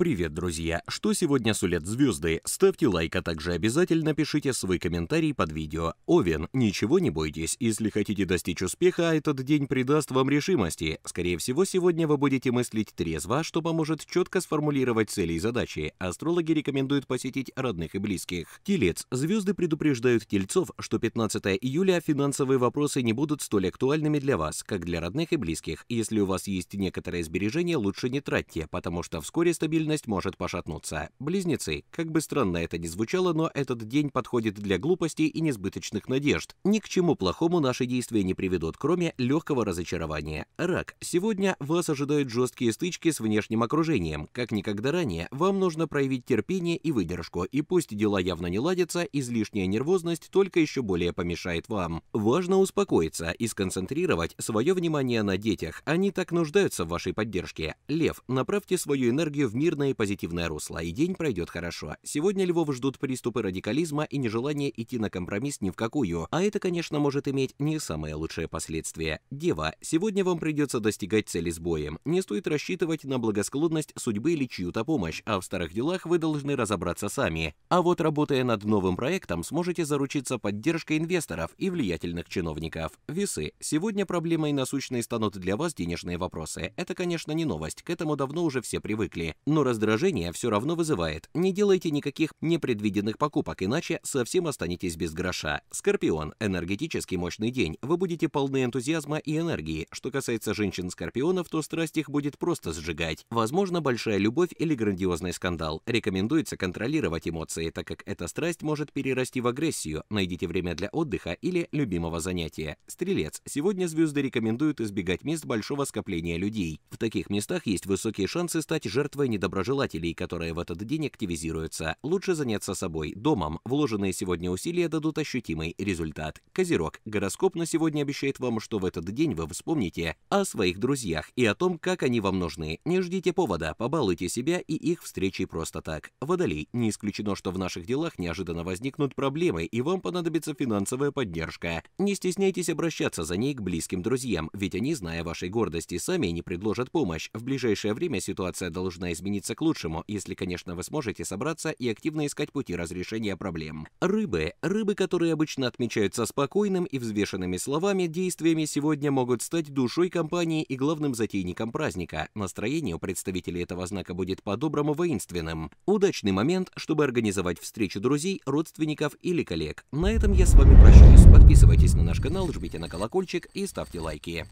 Привет, друзья! Что сегодня сулят звезды? Ставьте лайк, а также обязательно пишите свой комментарий под видео. Овен, ничего не бойтесь, если хотите достичь успеха, этот день придаст вам решимости. Скорее всего, сегодня вы будете мыслить трезво, что поможет четко сформулировать цели и задачи. Астрологи рекомендуют посетить родных и близких. Телец. Звезды предупреждают тельцов, что 15 июля финансовые вопросы не будут столь актуальными для вас, как для родных и близких. Если у вас есть некоторые сбережения, лучше не тратьте, потому что вскоре стабильность стабильность может пошатнуться. Близнецы, как бы странно это ни звучало, но этот день подходит для глупостей и несбыточных надежд. Ни к чему плохому наши действия не приведут, кроме легкого разочарования. Рак, сегодня вас ожидают жесткие стычки с внешним окружением. Как никогда ранее, вам нужно проявить терпение и выдержку, и пусть дела явно не ладятся, излишняя нервозность только еще более помешает вам. Важно успокоиться и сконцентрировать свое внимание на детях. Они так нуждаются в вашей поддержке. Лев, направьте свою энергию в мирный мирное и позитивное русло, и день пройдет хорошо. Сегодня Львов ждут приступы радикализма и нежелание идти на компромисс ни в какую, а это, конечно, может иметь не самые лучшие последствия. Дева, сегодня вам придется достигать цели с боем. Не стоит рассчитывать на благосклонность судьбы или чью-то помощь, а в старых делах вы должны разобраться сами. А вот работая над новым проектом, сможете заручиться поддержкой инвесторов и влиятельных чиновников. Весы, сегодня проблемой насущной станут для вас денежные вопросы. Это, конечно, не новость, к этому давно уже все привыкли. Но раздражение все равно вызывает. Не делайте никаких непредвиденных покупок, иначе совсем останетесь без гроша. Скорпион. Энергетически мощный день. Вы будете полны энтузиазма и энергии. Что касается женщин-скорпионов, то страсть их будет просто сжигать. Возможно, большая любовь или грандиозный скандал. Рекомендуется контролировать эмоции, так как эта страсть может перерасти в агрессию. Найдите время для отдыха или любимого занятия. Стрелец. Сегодня звезды рекомендуют избегать мест большого скопления людей. В таких местах есть высокие шансы стать жертвой недоброжелательности доброжелателей, которые в этот день активизируются. Лучше заняться собой, домом. Вложенные сегодня усилия дадут ощутимый результат. Козерог. Гороскоп на сегодня обещает вам, что в этот день вы вспомните о своих друзьях и о том, как они вам нужны. Не ждите повода, побалуйте себя и их встречи просто так. Водолей. Не исключено, что в наших делах неожиданно возникнут проблемы и вам понадобится финансовая поддержка. Не стесняйтесь обращаться за ней к близким друзьям, ведь они, зная вашей гордости, сами не предложат помощь. В ближайшее время ситуация должна измениться изменится к лучшему, если, конечно, вы сможете собраться и активно искать пути разрешения проблем. Рыбы. Рыбы, которые обычно отмечаются спокойным и взвешенными словами, действиями сегодня могут стать душой компании и главным затейником праздника. Настроение у представителей этого знака будет по-доброму воинственным. Удачный момент, чтобы организовать встречу друзей, родственников или коллег. На этом я с вами прощаюсь. Подписывайтесь на наш канал, жмите на колокольчик и ставьте лайки.